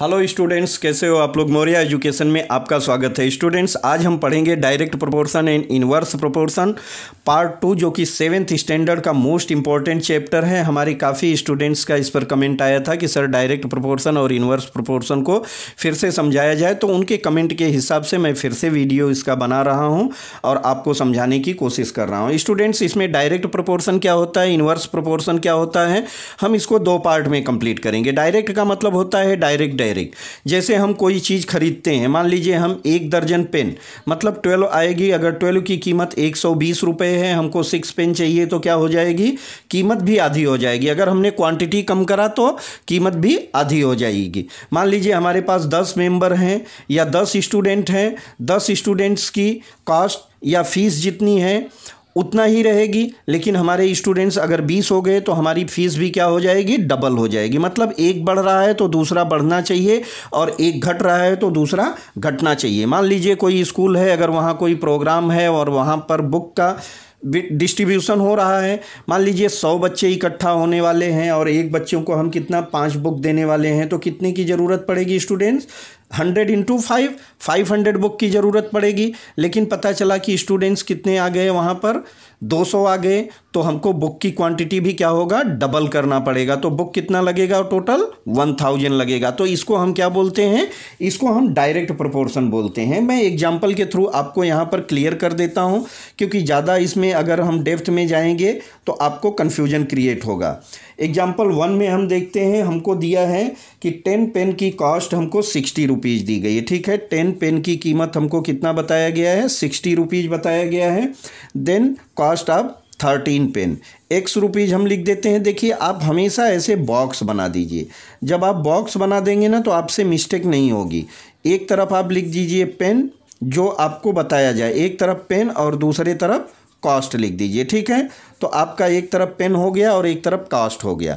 hello students कैसे हो आप लोग मौर्या एजुकेशन में आपका स्वागत है स्टूडेंट्स आज हम पढ़ेंगे direct proportion and inverse proportion part two जो कि सेवेंथ स्टैंडर्ड का मोस्ट इंपॉर्टेंट चैप्टर है हमारे काफ़ी स्टूडेंट्स का इस पर कमेंट आया था कि सर डायरेक्ट प्रोपोर्शन और इनवर्स प्रोपोर्सन को फिर से समझाया जाए तो उनके कमेंट के हिसाब से मैं फिर से वीडियो इसका बना रहा हूँ और आपको समझाने की कोशिश कर रहा हूँ स्टूडेंट्स इसमें डायरेक्ट प्रोपोर्सन क्या होता है इनवर्स प्रोपोर्सन क्या होता है हम इसको दो पार्ट में कंप्लीट करेंगे डायरेक्ट का मतलब होता है डायरेक्ट डायरेक्ट जैसे हम कोई चीज़ खरीदते हैं मान लीजिए हम एक दर्जन पेन मतलब ट्वेल्व आएगी अगर ट्वेल्व की कीमत एक सौ बीस रुपये है हमको सिक्स पेन चाहिए तो क्या हो जाएगी कीमत भी आधी हो जाएगी अगर हमने क्वांटिटी कम करा तो कीमत भी आधी हो जाएगी मान लीजिए हमारे पास दस मेंबर हैं या दस स्टूडेंट हैं दस स्टूडेंट्स की कॉस्ट या फीस जितनी है उतना ही रहेगी लेकिन हमारे स्टूडेंट्स अगर 20 हो गए तो हमारी फ़ीस भी क्या हो जाएगी डबल हो जाएगी मतलब एक बढ़ रहा है तो दूसरा बढ़ना चाहिए और एक घट रहा है तो दूसरा घटना चाहिए मान लीजिए कोई स्कूल है अगर वहाँ कोई प्रोग्राम है और वहाँ पर बुक का डिस्ट्रीब्यूशन हो रहा है मान लीजिए सौ बच्चे इकट्ठा होने वाले हैं और एक बच्चों को हम कितना पाँच बुक देने वाले हैं तो कितने की ज़रूरत पड़ेगी students hundred into five five hundred book की ज़रूरत पड़ेगी लेकिन पता चला कि स्टूडेंट्स कितने आ गए वहाँ पर 200 आ गए तो हमको बुक की क्वांटिटी भी क्या होगा डबल करना पड़ेगा तो बुक कितना लगेगा टोटल 1000 लगेगा तो इसको हम क्या बोलते हैं इसको हम डायरेक्ट प्रोपोर्शन बोलते हैं मैं एग्जांपल के थ्रू आपको यहाँ पर क्लियर कर देता हूँ क्योंकि ज़्यादा इसमें अगर हम डेप्थ में जाएंगे तो आपको कन्फ्यूजन क्रिएट होगा एग्जाम्पल वन में हम देखते हैं हमको दिया है कि टेन पेन की कॉस्ट हमको सिक्सटी रुपीज़ दी गई है ठीक है टेन पेन की कीमत हमको कितना बताया गया है सिक्सटी रुपीज़ बताया गया है then cost of thirteen pen x rupees हम लिख देते हैं देखिए आप हमेशा ऐसे बॉक्स बना दीजिए जब आप बॉक्स बना देंगे ना तो आपसे मिस्टेक नहीं होगी एक तरफ आप लिख दीजिए पेन जो आपको बताया जाए एक तरफ पेन और दूसरे तरफ कॉस्ट लिख दीजिए ठीक है तो आपका एक तरफ पेन हो गया और एक तरफ कास्ट हो गया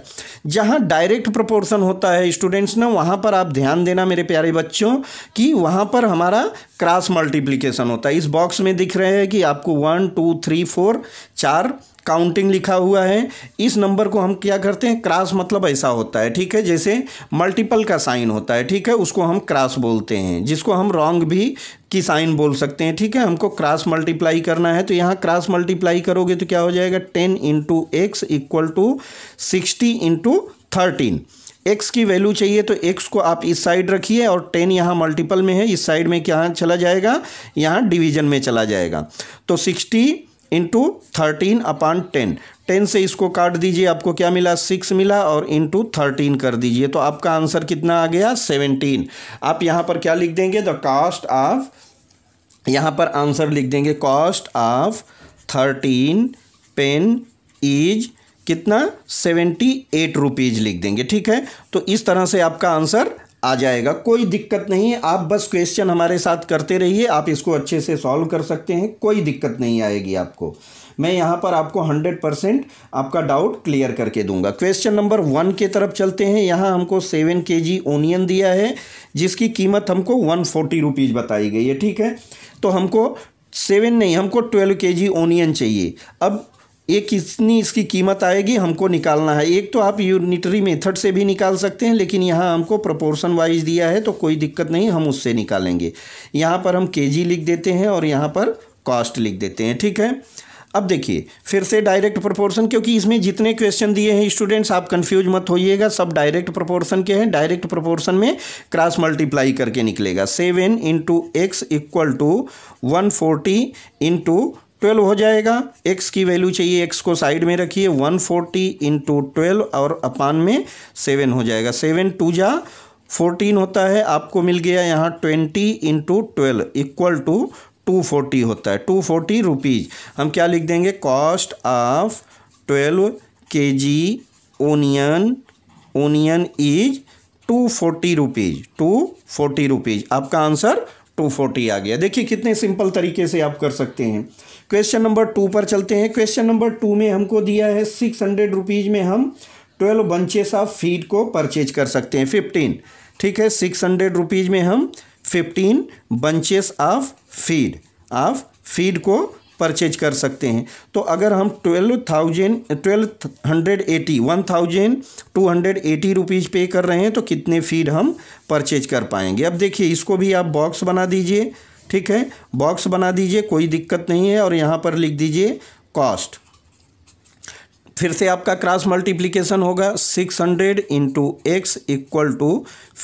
जहाँ डायरेक्ट प्रोपोर्शन होता है स्टूडेंट्स ना वहाँ पर आप ध्यान देना मेरे प्यारे बच्चों कि वहाँ पर हमारा क्रॉस मल्टीप्लिकेशन होता है इस बॉक्स में दिख रहे हैं कि आपको वन टू थ्री फोर चार काउंटिंग लिखा हुआ है इस नंबर को हम क्या करते हैं क्रॉस मतलब ऐसा होता है ठीक है जैसे मल्टीपल का साइन होता है ठीक है उसको हम क्रॉस बोलते हैं जिसको हम रॉन्ग भी की साइन बोल सकते हैं ठीक है हमको क्रॉस मल्टीप्लाई करना है तो यहाँ क्रॉस मल्टीप्लाई करोगे तो क्या हो जाएगा ten into x equal to sixty into thirteen x की वैल्यू चाहिए तो एक्स को आप इस साइड रखिए और टेन यहाँ मल्टीपल में है इस साइड में क्या चला जाएगा यहाँ डिवीजन में चला जाएगा तो sixty into thirteen upon ten ten से इसको काट दीजिए आपको क्या मिला सिक्स मिला और इंटू थर्टीन कर दीजिए तो आपका आंसर कितना आ गया सेवनटीन आप यहाँ पर क्या लिख देंगे द कास्ट ऑफ यहाँ पर आंसर लिख देंगे cost of thirteen pen is कितना सेवेंटी एट रुपीज़ लिख देंगे ठीक है तो इस तरह से आपका आंसर आ जाएगा कोई दिक्कत नहीं है आप बस क्वेश्चन हमारे साथ करते रहिए आप इसको अच्छे से सॉल्व कर सकते हैं कोई दिक्कत नहीं आएगी आपको मैं यहाँ पर आपको हंड्रेड परसेंट आपका डाउट क्लियर करके दूंगा क्वेश्चन नंबर वन के तरफ चलते हैं यहाँ हमको सेवन के जी ओनियन दिया है जिसकी कीमत हमको वन फोर्टी रुपीज़ बताई गई है ठीक है तो हमको सेवन नहीं हमको ट्वेल्व के जी ओनियन चाहिए अब ये कितनी इसकी कीमत आएगी हमको निकालना है एक तो आप यूनिटरी मेथड से भी निकाल सकते हैं लेकिन यहाँ हमको प्रोपोर्शन वाइज दिया है तो कोई दिक्कत नहीं हम उससे निकालेंगे यहाँ पर हम केजी लिख देते हैं और यहाँ पर कॉस्ट लिख देते हैं ठीक है अब देखिए फिर से डायरेक्ट प्रोपोर्शन क्योंकि इसमें जितने क्वेश्चन दिए हैं स्टूडेंट्स आप कंफ्यूज मत होइएगा सब डायरेक्ट प्रोपोर्शन के हैं डायरेक्ट प्रोपोर्शन में क्रॉस मल्टीप्लाई करके निकलेगा seven into x equal to one forty into twelve हो जाएगा एक्स की वैल्यू चाहिए एक्स को साइड में रखिए वन फोर्टी इंटू ट्वेल्व और अपान में सेवन हो जाएगा सेवन टू जा फोर्टीन होता है आपको मिल गया यहाँ twenty into twelve equal to two forty होता है टू फोर्टी रुपीज़ हम क्या लिख देंगे cost of twelve K G onion onion is two forty rupees two forty rupees आपका आंसर टू फोर्टी आ गया देखिए कितने सिंपल तरीके से आप कर सकते हैं क्वेश्चन नंबर टू पर चलते हैं क्वेश्चन नंबर टू में हमको दिया है सिक्स हंड्रेड रुपीज़ में हम ट्वेल्व बंचेस ऑफ फीड को परचेज कर सकते हैं फिफ्टीन ठीक है सिक्स हंड्रेड रुपीज़ में हम fifteen bunches of feed of feed को परचेज कर सकते हैं तो अगर हम twelve thousand twelve hundred eighty one thousand two hundred eighty rupees pay कर रहे हैं तो कितने फीड हम परचेज कर पाएंगे अब देखिए इसको भी आप बॉक्स बना दीजिए ठीक है बॉक्स बना दीजिए कोई दिक्कत नहीं है और यहाँ पर लिख दीजिए कॉस्ट फिर से आपका क्रॉस मल्टीप्लीकेशन होगा six hundred into x equal to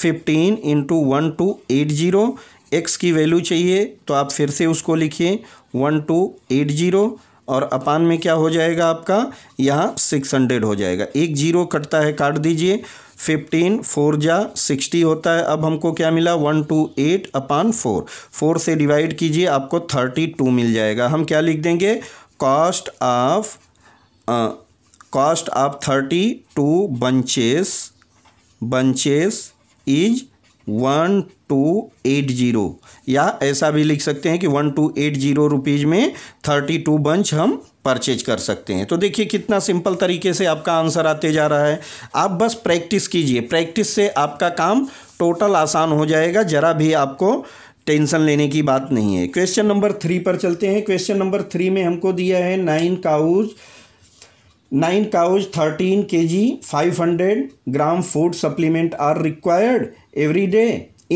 fifteen into one two eight zero x की वैल्यू चाहिए तो आप फिर से उसको लिखिए वन टू एट ज़ीरो और अपान में क्या हो जाएगा आपका यहाँ सिक्स हंड्रेड हो जाएगा एक जीरो कटता है काट दीजिए फिफ्टीन फोर जा सिक्सटी होता है अब हमको क्या मिला one two eight upon four four से डिवाइड कीजिए आपको थर्टी टू मिल जाएगा हम क्या लिख देंगे cost of cost of thirty two bunches bunches is one two eight zero या ऐसा भी लिख सकते हैं कि one two eight zero rupees में थर्टी टू बंच हम परचेज कर सकते हैं तो देखिए कितना सिंपल तरीके से आपका आंसर आते जा रहा है आप बस प्रैक्टिस कीजिए प्रैक्टिस से आपका काम टोटल आसान हो जाएगा ज़रा भी आपको टेंशन लेने की बात नहीं है क्वेश्चन नंबर थ्री पर चलते हैं क्वेश्चन नंबर थ्री में हमको दिया है nine cows nine cows thirteen K G five hundred gram food supplement are required every day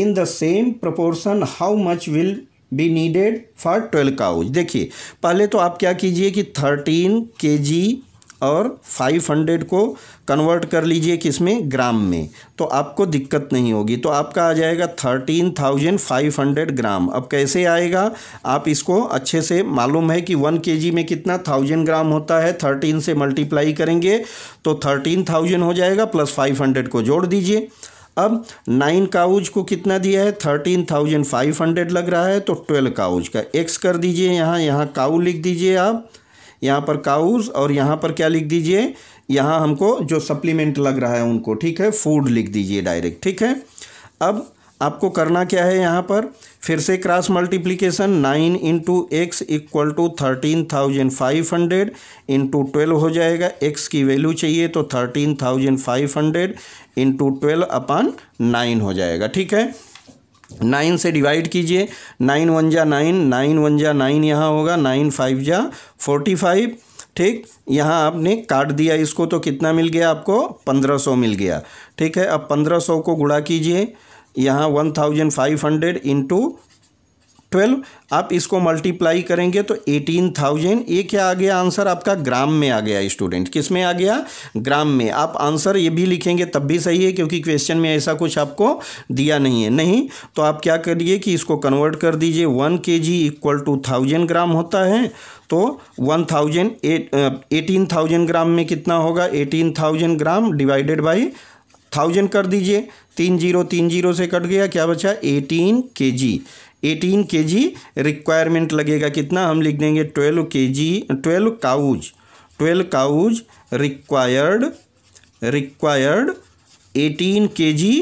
in the same proportion how much will be needed for twelve cows देखिए पहले तो आप क्या कीजिए कि थर्टीन के जी और 500 को कन्वर्ट कर लीजिए किसमें ग्राम में तो आपको दिक्कत नहीं होगी तो आपका आ जाएगा thirteen thousand five hundred gram अब कैसे आएगा आप इसको अच्छे से मालूम है कि वन के में कितना थाउजेंड ग्राम होता है थर्टीन से मल्टीप्लाई करेंगे तो थर्टीन थाउजेंड हो जाएगा प्लस फाइव हंड्रेड को जोड़ दीजिए अब नाइन काउज को कितना दिया है थर्टीन थाउजेंड फाइव हंड्रेड लग रहा है तो ट्वेल्व काउज का एक्स कर दीजिए यहाँ यहाँ काउ लिख दीजिए आप यहाँ पर काउज और यहाँ पर क्या लिख दीजिए यहाँ हमको जो सप्लीमेंट लग रहा है उनको ठीक है फूड लिख दीजिए डायरेक्ट ठीक है अब आपको करना क्या है यहाँ पर फिर से cross multiplication nine into x equal to thirteen thousand five hundred into twelve हो जाएगा एक्स की वैल्यू चाहिए तो thirteen thousand five hundred into twelve upon nine हो जाएगा ठीक है नाइन से डिवाइड कीजिए नाइन वन जा नाइन नाइन वन जा नाइन यहाँ होगा नाइन फाइव जा फोर्टी फाइव ठीक यहाँ आपने काट दिया इसको तो कितना मिल गया आपको पंद्रह सौ मिल गया ठीक है अब पंद्रह सौ को गुणा कीजिए यहाँ one thousand five hundred into twelve आप इसको मल्टीप्लाई करेंगे तो एटीन थाउजेंड ये क्या आ गया आंसर आपका ग्राम में आ गया स्टूडेंट किस में आ गया ग्राम में आप आंसर ये भी लिखेंगे तब भी सही है क्योंकि क्वेश्चन में ऐसा कुछ आपको दिया नहीं है नहीं तो आप क्या करिए कि इसको कन्वर्ट कर दीजिए one K G equal to thousand gram होता है तो one thousand eight eighteen thousand gram में कितना होगा eighteen thousand gram divided by thousand कर दीजिए तीन जीरो तीन जीरो से कट गया क्या बचा एटीन के जी एटीन के जी रिक्वायरमेंट लगेगा कितना हम लिख देंगे twelve K G twelve cows twelve cows required required eighteen K G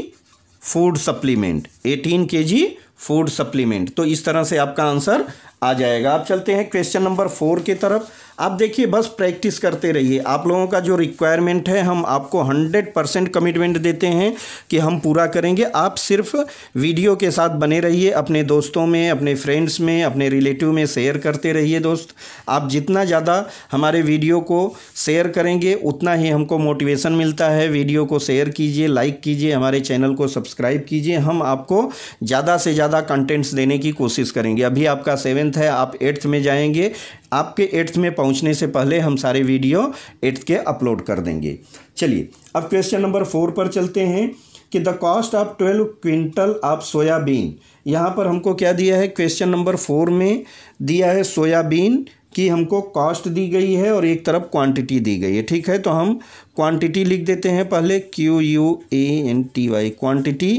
food supplement eighteen K G food supplement तो इस तरह से आपका आंसर आ जाएगा आप चलते हैं क्वेश्चन नंबर फोर की तरफ आप देखिए बस प्रैक्टिस करते रहिए आप लोगों का जो रिक्वायरमेंट है हम आपको हंड्रेड परसेंट कमिटमेंट देते हैं कि हम पूरा करेंगे आप सिर्फ वीडियो के साथ बने रहिए अपने दोस्तों में अपने फ्रेंड्स में अपने रिलेटिव में शेयर करते रहिए दोस्त आप जितना ज़्यादा हमारे वीडियो को शेयर करेंगे उतना ही हमको मोटिवेशन मिलता है वीडियो को शेयर कीजिए लाइक कीजिए हमारे चैनल को सब्सक्राइब कीजिए हम आपको ज़्यादा से ज़्यादा कंटेंट्स देने की कोशिश करेंगे अभी आपका सेवेंथ है आप एट्थ में जाएंगे आपके एट्थ में पहुंचने से पहले हम सारे वीडियो एट्थ के अपलोड कर देंगे चलिए अब क्वेश्चन नंबर फोर पर चलते हैं कि the cost of twelve quintal of soybean यहाँ पर हमको क्या दिया है क्वेश्चन नंबर फोर में दिया है सोयाबीन की हमको कॉस्ट दी गई है और एक तरफ क्वांटिटी दी गई है ठीक है तो हम क्वांटिटी लिख देते हैं पहले Q U A N T Y quantity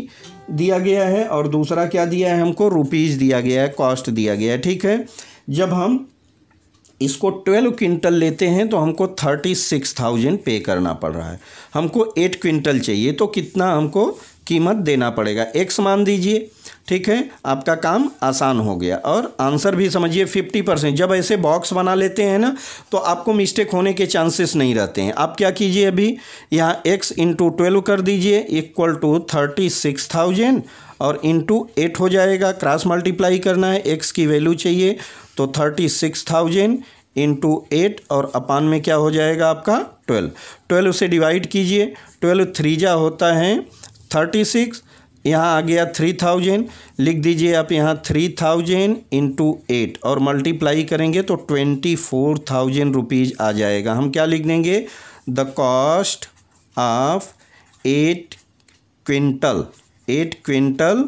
दिया गया है और दूसरा क्या दिया है हमको रुपीज़ दिया गया है कॉस्ट दिया गया है ठीक है जब हम इसको ट्वेल्व क्विंटल लेते हैं तो हमको थर्टी सिक्स थाउजेंड पे करना पड़ रहा है हमको एट क्विंटल चाहिए तो कितना हमको कीमत देना पड़ेगा एक्स मान दीजिए ठीक है आपका काम आसान हो गया और आंसर भी समझिए फिफ्टी परसेंट जब ऐसे बॉक्स बना लेते हैं ना तो आपको मिस्टेक होने के चांसेस नहीं रहते हैं आप क्या कीजिए अभी यहाँ एक्स इंटू ट्वेल्व कर दीजिए equal to thirty six thousand और इंटू एट हो जाएगा क्रॉस मल्टीप्लाई करना है एक्स की वैल्यू चाहिए तो thirty six thousand into eight और अपान में क्या हो जाएगा आपका ट्वेल्व ट्वेल्व से डिवाइड कीजिए ट्वेल्व थ्री जा होता है थर्टी सिक्स यहाँ आ गया थ्री थाउजेंड लिख दीजिए आप यहाँ थ्री थाउजेंड इंटू एट और मल्टीप्लाई करेंगे तो ट्वेंटी फोर थाउजेंड रुपीज़ आ जाएगा हम क्या लिख देंगे the cost of eight quintal eight quintal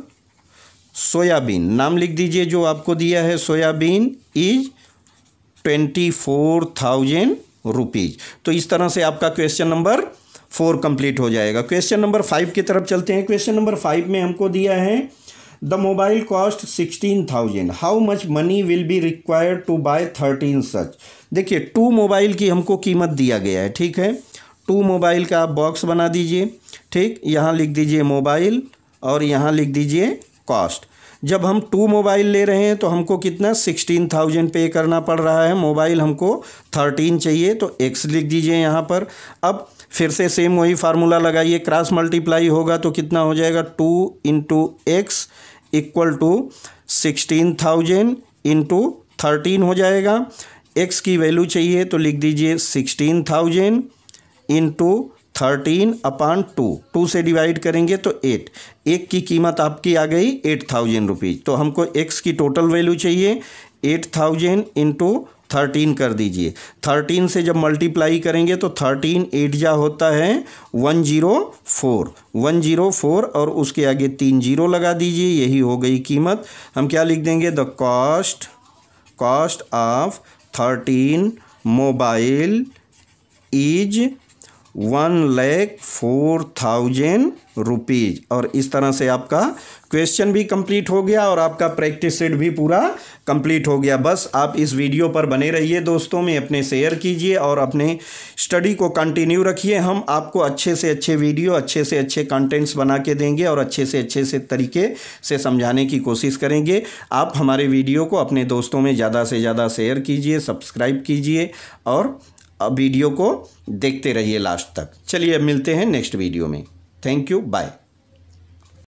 soybean नाम लिख दीजिए जो आपको दिया है soybean is twenty four thousand rupees तो इस तरह से आपका क्वेश्चन नंबर फोर कंप्लीट हो जाएगा क्वेश्चन नंबर फाइव की तरफ चलते हैं क्वेश्चन नंबर फाइव में हमको दिया है the mobile cost sixteen thousand how much money will be required to buy thirteen such देखिए टू मोबाइल की हमको कीमत दिया गया है ठीक है टू मोबाइल का आप बॉक्स बना दीजिए ठीक यहाँ लिख दीजिए मोबाइल और यहाँ लिख दीजिए कॉस्ट जब हम टू मोबाइल ले रहे हैं तो हमको कितना सिक्सटीन थाउजेंड पे करना पड़ रहा है मोबाइल हमको थर्टीन चाहिए तो एक्स लिख दीजिए यहाँ पर अब फिर से सेम वही फार्मूला लगाइए क्रॉस मल्टीप्लाई होगा तो कितना हो जाएगा two into x equal to sixteen thousand into thirteen हो जाएगा एक्स की वैल्यू चाहिए तो लिख दीजिए sixteen thousand into thirteen upon two two से डिवाइड करेंगे तो एट एक की कीमत आपकी आ गई एट थाउजेंड रुपीज़ तो हमको एक्स की टोटल वैल्यू चाहिए एट थाउजेंड इंटू थर्टीन कर दीजिए थर्टीन से जब मल्टीप्लाई करेंगे तो थर्टीन एट जा होता है one zero four one zero four और उसके आगे तीन जीरो लगा दीजिए यही हो गई कीमत हम क्या लिख देंगे the cost cost of thirteen mobile is one lakh four thousand rupees और इस तरह से आपका क्वेश्चन भी कंप्लीट हो गया और आपका प्रैक्टिस सेट भी पूरा कंप्लीट हो गया बस आप इस वीडियो पर बने रहिए दोस्तों में अपने शेयर कीजिए और अपने स्टडी को कंटिन्यू रखिए हम आपको अच्छे से अच्छे वीडियो अच्छे से अच्छे कंटेंट्स बना के देंगे और अच्छे से अच्छे से तरीके से समझाने की कोशिश करेंगे आप हमारे वीडियो को अपने दोस्तों में ज़्यादा से ज़्यादा शेयर कीजिए सब्सक्राइब कीजिए और वीडियो को देखते रहिए लास्ट तक चलिए अब मिलते हैं नेक्स्ट वीडियो में थैंक यू बाय